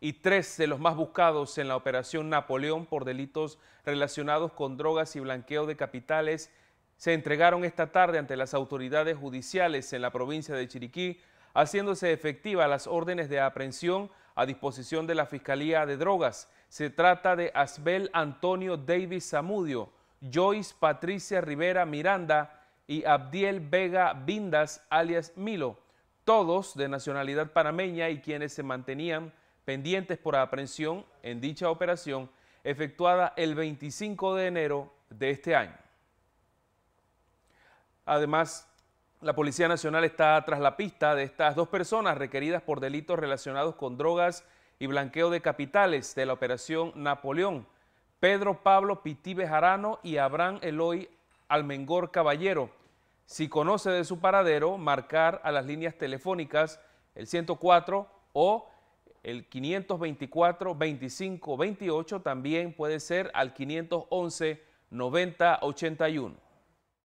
y tres de los más buscados en la operación Napoleón por delitos relacionados con drogas y blanqueo de capitales se entregaron esta tarde ante las autoridades judiciales en la provincia de Chiriquí, haciéndose efectiva las órdenes de aprehensión a disposición de la Fiscalía de Drogas. Se trata de Asbel Antonio Davis Zamudio, Joyce Patricia Rivera Miranda y Abdiel Vega Vindas, alias Milo, todos de nacionalidad panameña y quienes se mantenían pendientes por aprehensión en dicha operación efectuada el 25 de enero de este año. Además, la Policía Nacional está tras la pista de estas dos personas requeridas por delitos relacionados con drogas y blanqueo de capitales de la Operación Napoleón, Pedro Pablo Piti Bejarano y Abraham Eloy Almengor Caballero. Si conoce de su paradero, marcar a las líneas telefónicas el 104 o el 524 2528 también puede ser al 511 9081